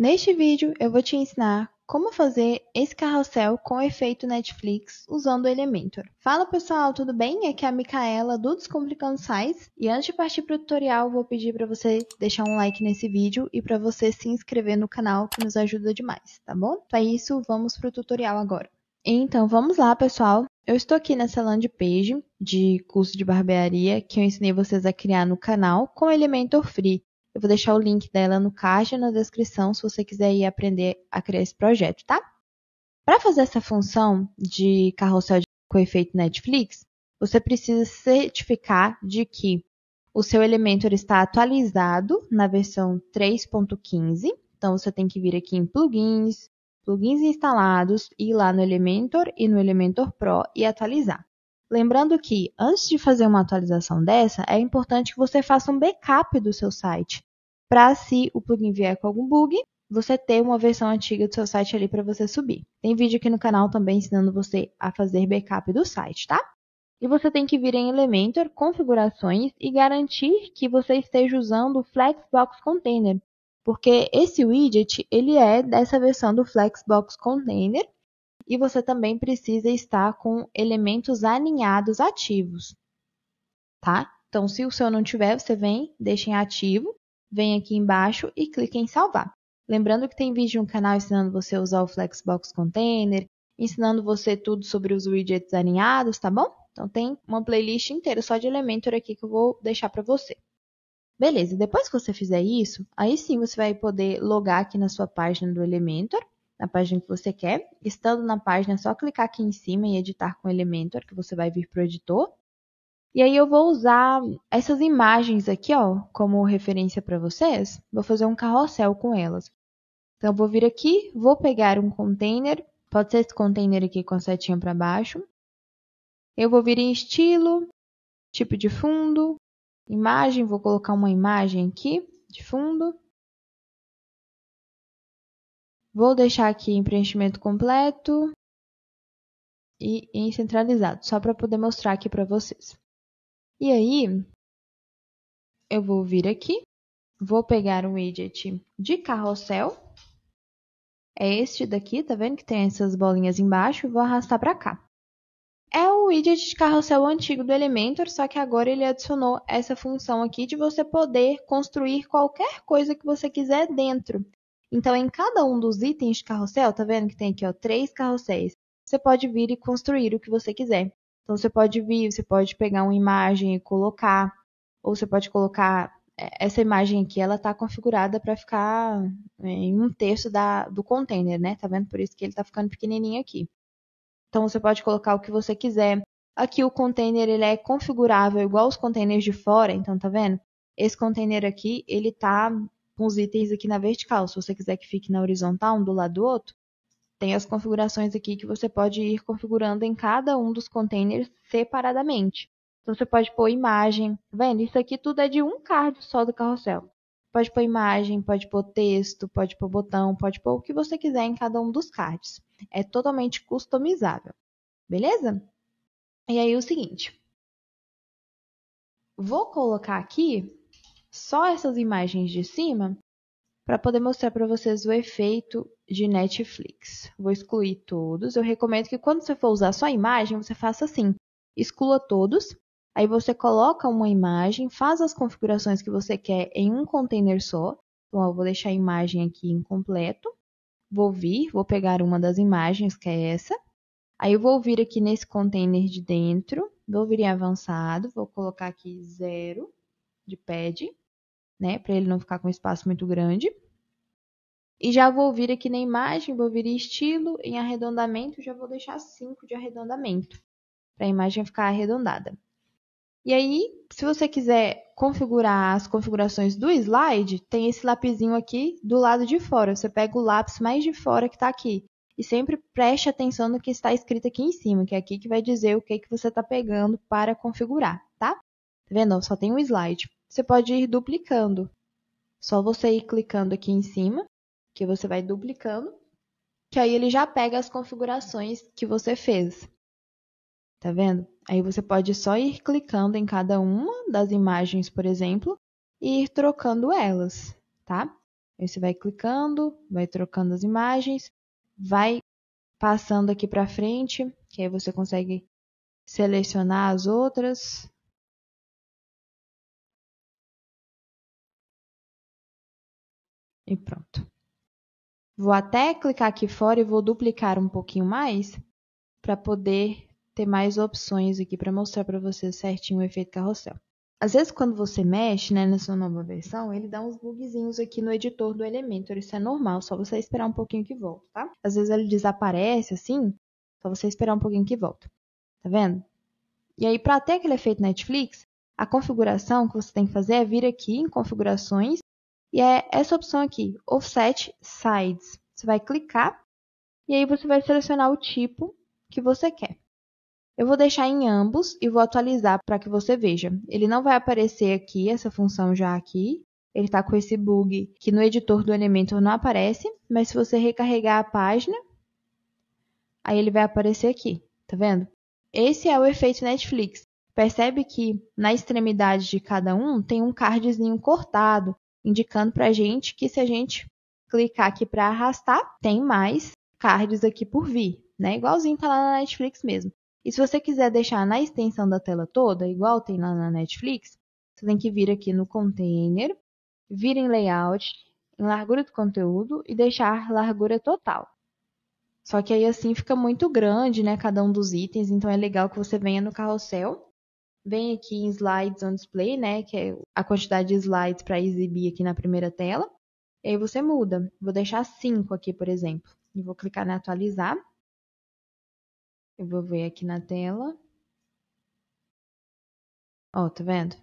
Neste vídeo eu vou te ensinar como fazer esse carrossel com efeito Netflix usando o Elementor. Fala pessoal, tudo bem? Aqui é a Micaela do Descomplicando Sites e antes de partir para o tutorial vou pedir para você deixar um like nesse vídeo e para você se inscrever no canal que nos ajuda demais, tá bom? Para isso vamos para o tutorial agora. Então vamos lá pessoal, eu estou aqui nessa landing page de curso de barbearia que eu ensinei vocês a criar no canal com Elementor Free. Eu vou deixar o link dela no caixa na descrição se você quiser ir aprender a criar esse projeto, tá? Para fazer essa função de carrossel com efeito Netflix, você precisa certificar de que o seu Elementor está atualizado na versão 3.15. Então você tem que vir aqui em plugins, plugins instalados, ir lá no Elementor e no Elementor Pro e atualizar. Lembrando que antes de fazer uma atualização dessa, é importante que você faça um backup do seu site para se o plugin vier com algum bug, você ter uma versão antiga do seu site ali para você subir. Tem vídeo aqui no canal também ensinando você a fazer backup do site, tá? E você tem que vir em Elementor, configurações e garantir que você esteja usando o Flexbox Container, porque esse widget ele é dessa versão do Flexbox Container e você também precisa estar com elementos Alinhados ativos, tá? Então, se o seu não tiver, você vem, deixa em ativo Vem aqui embaixo e clique em salvar. Lembrando que tem vídeo no canal ensinando você a usar o Flexbox Container, ensinando você tudo sobre os widgets alinhados, tá bom? Então tem uma playlist inteira só de Elementor aqui que eu vou deixar para você. Beleza, depois que você fizer isso, aí sim você vai poder logar aqui na sua página do Elementor, na página que você quer. Estando na página, é só clicar aqui em cima e editar com Elementor, que você vai vir para o editor. E aí eu vou usar essas imagens aqui, ó, como referência para vocês. Vou fazer um carrossel com elas. Então, vou vir aqui, vou pegar um container, pode ser esse container aqui com a setinha para baixo. Eu vou vir em estilo, tipo de fundo, imagem, vou colocar uma imagem aqui de fundo. Vou deixar aqui em preenchimento completo e em centralizado, só para poder mostrar aqui para vocês. E aí, eu vou vir aqui, vou pegar um widget de carrossel. É este daqui, tá vendo que tem essas bolinhas embaixo? Vou arrastar para cá. É o widget de carrossel antigo do Elementor, só que agora ele adicionou essa função aqui de você poder construir qualquer coisa que você quiser dentro. Então, em cada um dos itens de carrossel, tá vendo que tem aqui ó, três carrosséis, você pode vir e construir o que você quiser. Então você pode vir, você pode pegar uma imagem e colocar, ou você pode colocar é, essa imagem aqui, ela está configurada para ficar é, em um terço da, do container, né? Tá vendo? Por isso que ele está ficando pequenininho aqui. Então você pode colocar o que você quiser. Aqui o container ele é configurável igual os containers de fora, então tá vendo? Esse container aqui, ele tá com os itens aqui na vertical. Se você quiser que fique na horizontal, um do lado do outro, tem as configurações aqui que você pode ir configurando em cada um dos containers separadamente. Então você pode pôr imagem, tá vendo? Isso aqui tudo é de um card só do carrossel. Pode pôr imagem, pode pôr texto, pode pôr botão, pode pôr o que você quiser em cada um dos cards. É totalmente customizável. Beleza? E aí o seguinte, vou colocar aqui só essas imagens de cima para poder mostrar para vocês o efeito de Netflix. Vou excluir todos. Eu recomendo que quando você for usar só a imagem, você faça assim: exclua todos. Aí você coloca uma imagem, faz as configurações que você quer em um container só. Então, eu vou deixar a imagem aqui incompleto. Vou vir, vou pegar uma das imagens, que é essa. Aí eu vou vir aqui nesse container de dentro, vou vir em avançado, vou colocar aqui zero de pad né? Para ele não ficar com um espaço muito grande. E já vou vir aqui na imagem, vou vir em estilo, em arredondamento, já vou deixar 5 de arredondamento, para a imagem ficar arredondada. E aí, se você quiser configurar as configurações do slide, tem esse lapisinho aqui do lado de fora. Você pega o lápis mais de fora que está aqui. E sempre preste atenção no que está escrito aqui em cima, que é aqui que vai dizer o que, que você está pegando para configurar, tá? Tá vendo? Só tem um slide você pode ir duplicando. Só você ir clicando aqui em cima, que você vai duplicando, que aí ele já pega as configurações que você fez. Tá vendo? Aí você pode só ir clicando em cada uma das imagens, por exemplo, e ir trocando elas, tá? Aí você vai clicando, vai trocando as imagens, vai passando aqui para frente, que aí você consegue selecionar as outras, E pronto. Vou até clicar aqui fora e vou duplicar um pouquinho mais para poder ter mais opções aqui para mostrar para vocês certinho o efeito carrossel. Às vezes quando você mexe né, na sua nova versão, ele dá uns bugzinhos aqui no editor do elemento. Isso é normal, só você esperar um pouquinho que volta, tá? Às vezes ele desaparece assim, só você esperar um pouquinho que volta. Tá vendo? E aí, para ter aquele efeito Netflix, a configuração que você tem que fazer é vir aqui em configurações e é essa opção aqui, Offset Sides. Você vai clicar e aí você vai selecionar o tipo que você quer. Eu vou deixar em ambos e vou atualizar para que você veja. Ele não vai aparecer aqui, essa função já aqui. Ele está com esse bug que no editor do Elementor não aparece, mas se você recarregar a página, aí ele vai aparecer aqui, tá vendo? Esse é o efeito Netflix. Percebe que na extremidade de cada um tem um cardzinho cortado indicando para a gente que se a gente clicar aqui para arrastar, tem mais cards aqui por vir, né? Igualzinho tá lá na Netflix mesmo. E se você quiser deixar na extensão da tela toda, igual tem lá na Netflix, você tem que vir aqui no container, vir em layout, em largura do conteúdo e deixar largura total. Só que aí assim fica muito grande, né, cada um dos itens, então é legal que você venha no carrossel vem aqui em Slides on Display, né, que é a quantidade de slides para exibir aqui na primeira tela. E aí você muda. Vou deixar 5 aqui, por exemplo. E vou clicar em atualizar. Eu vou ver aqui na tela. Ó, tá vendo?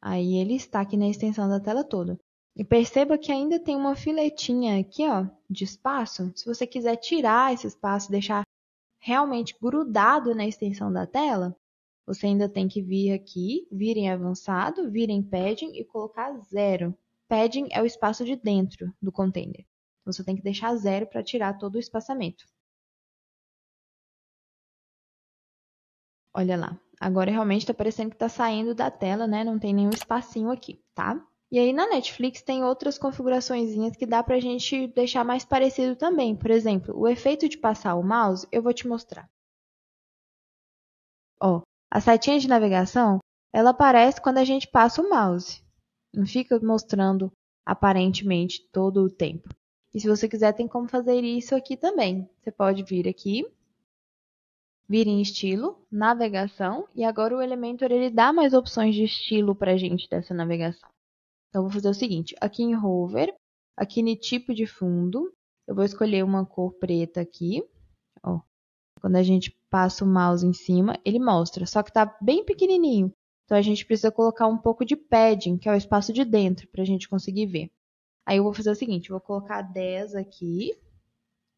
Aí ele está aqui na extensão da tela toda. E perceba que ainda tem uma filetinha aqui, ó, de espaço. Se você quiser tirar esse espaço e deixar realmente grudado na extensão da tela, você ainda tem que vir aqui, vir em avançado, vir em padding e colocar zero. Padding é o espaço de dentro do container. você tem que deixar zero para tirar todo o espaçamento. Olha lá. Agora realmente está parecendo que está saindo da tela, né? Não tem nenhum espacinho aqui, tá? E aí na Netflix tem outras configuraçõezinhas que dá para a gente deixar mais parecido também. Por exemplo, o efeito de passar o mouse, eu vou te mostrar. Ó, a setinha de navegação, ela aparece quando a gente passa o mouse. Não fica mostrando aparentemente todo o tempo. E se você quiser, tem como fazer isso aqui também. Você pode vir aqui, vir em estilo, navegação, e agora o Elementor ele dá mais opções de estilo para a gente dessa navegação. Então, vou fazer o seguinte, aqui em Hover, aqui no tipo de fundo, eu vou escolher uma cor preta aqui, quando a gente passa o mouse em cima, ele mostra, só que está bem pequenininho. Então a gente precisa colocar um pouco de padding, que é o espaço de dentro, para a gente conseguir ver. Aí eu vou fazer o seguinte, vou colocar 10 aqui.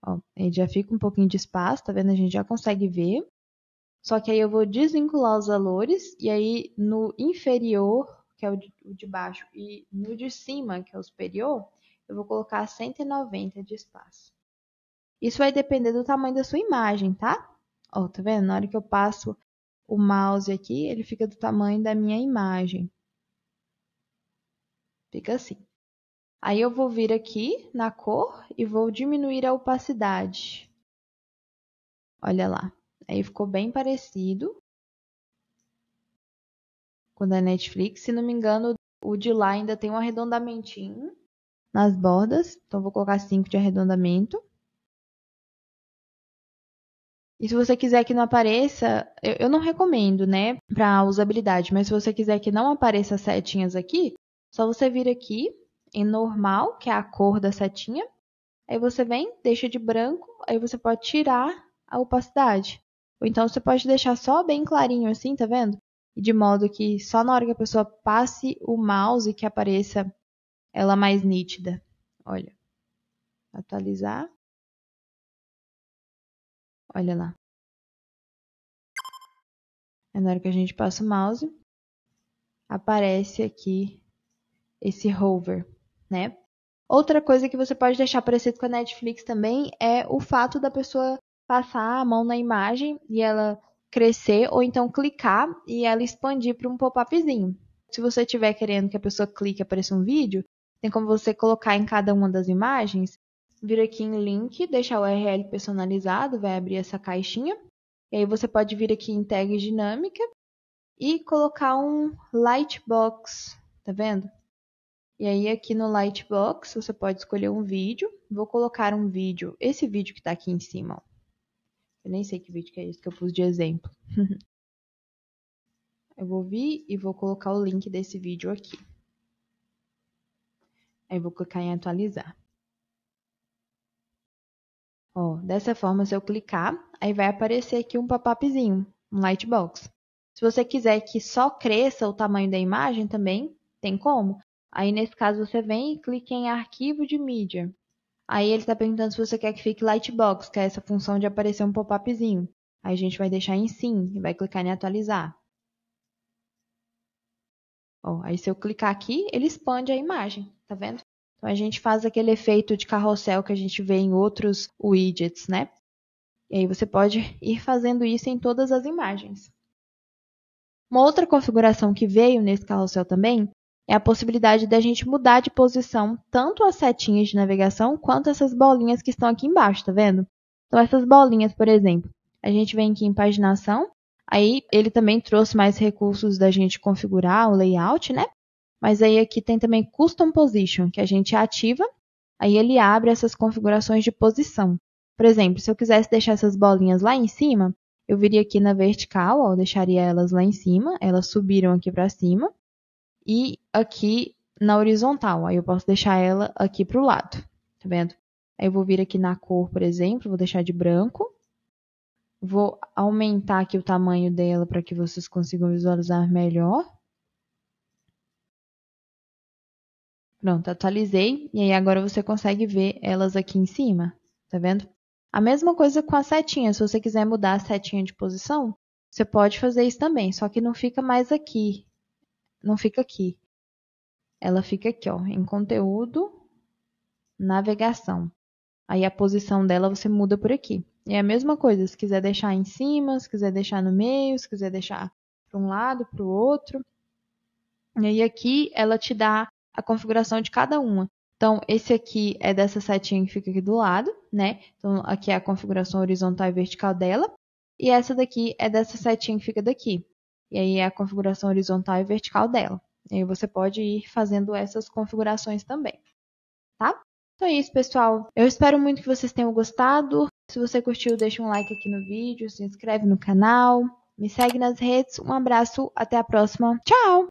Ó, ele já fica um pouquinho de espaço, tá vendo? A gente já consegue ver. Só que aí eu vou desvincular os valores e aí no inferior, que é o de, o de baixo, e no de cima, que é o superior, eu vou colocar 190 de espaço. Isso vai depender do tamanho da sua imagem, tá? Ó, tá vendo? Na hora que eu passo o mouse aqui, ele fica do tamanho da minha imagem. Fica assim. Aí eu vou vir aqui na cor e vou diminuir a opacidade. Olha lá. Aí ficou bem parecido com o da Netflix. Se não me engano, o de lá ainda tem um arredondamentinho nas bordas. Então, vou colocar 5 de arredondamento. E se você quiser que não apareça, eu, eu não recomendo, né, para usabilidade, mas se você quiser que não apareça as setinhas aqui, só você vir aqui em normal, que é a cor da setinha, aí você vem, deixa de branco, aí você pode tirar a opacidade. Ou então você pode deixar só bem clarinho assim, tá vendo? De modo que só na hora que a pessoa passe o mouse que apareça ela é mais nítida. Olha. Atualizar. Olha lá. É na hora que a gente passa o mouse, aparece aqui esse hover, né? Outra coisa que você pode deixar parecido com a Netflix também é o fato da pessoa passar a mão na imagem e ela crescer, ou então clicar e ela expandir para um pop-upzinho. Se você estiver querendo que a pessoa clique e apareça um vídeo, tem como você colocar em cada uma das imagens vir aqui em link, deixar o URL personalizado, vai abrir essa caixinha. E aí você pode vir aqui em tag dinâmica e colocar um lightbox, tá vendo? E aí aqui no lightbox você pode escolher um vídeo. Vou colocar um vídeo, esse vídeo que está aqui em cima. Ó. Eu nem sei que vídeo que é esse que eu pus de exemplo. eu vou vir e vou colocar o link desse vídeo aqui. Aí vou clicar em atualizar. Ó, dessa forma, se eu clicar, aí vai aparecer aqui um pop-upzinho, um lightbox. Se você quiser que só cresça o tamanho da imagem também, tem como. Aí, nesse caso, você vem e clica em arquivo de mídia. Aí ele está perguntando se você quer que fique lightbox, que é essa função de aparecer um pop-upzinho. Aí a gente vai deixar em sim e vai clicar em atualizar. Ó, aí se eu clicar aqui, ele expande a imagem, tá vendo? Então a gente faz aquele efeito de carrossel que a gente vê em outros widgets, né? E aí você pode ir fazendo isso em todas as imagens. Uma outra configuração que veio nesse carrossel também é a possibilidade da gente mudar de posição tanto as setinhas de navegação quanto essas bolinhas que estão aqui embaixo, tá vendo? Então essas bolinhas, por exemplo, a gente vem aqui em paginação, aí ele também trouxe mais recursos da gente configurar o layout, né? Mas aí aqui tem também Custom Position, que a gente ativa, aí ele abre essas configurações de posição. Por exemplo, se eu quisesse deixar essas bolinhas lá em cima, eu viria aqui na vertical, ó, deixaria elas lá em cima, elas subiram aqui para cima, e aqui na horizontal, aí eu posso deixar ela aqui para o lado, tá vendo? Aí eu vou vir aqui na cor, por exemplo, vou deixar de branco, vou aumentar aqui o tamanho dela para que vocês consigam visualizar melhor, Pronto, atualizei e aí agora você consegue ver elas aqui em cima, tá vendo? A mesma coisa com a setinha, se você quiser mudar a setinha de posição, você pode fazer isso também, só que não fica mais aqui, não fica aqui. Ela fica aqui, ó, em conteúdo, navegação. Aí a posição dela você muda por aqui. E é a mesma coisa, se quiser deixar em cima, se quiser deixar no meio, se quiser deixar para um lado, para o outro. E aí aqui ela te dá a configuração de cada uma. Então, esse aqui é dessa setinha que fica aqui do lado, né? Então, aqui é a configuração horizontal e vertical dela. E essa daqui é dessa setinha que fica daqui. E aí é a configuração horizontal e vertical dela. E aí você pode ir fazendo essas configurações também, tá? Então é isso, pessoal. Eu espero muito que vocês tenham gostado. Se você curtiu, deixa um like aqui no vídeo, se inscreve no canal, me segue nas redes. Um abraço, até a próxima. Tchau!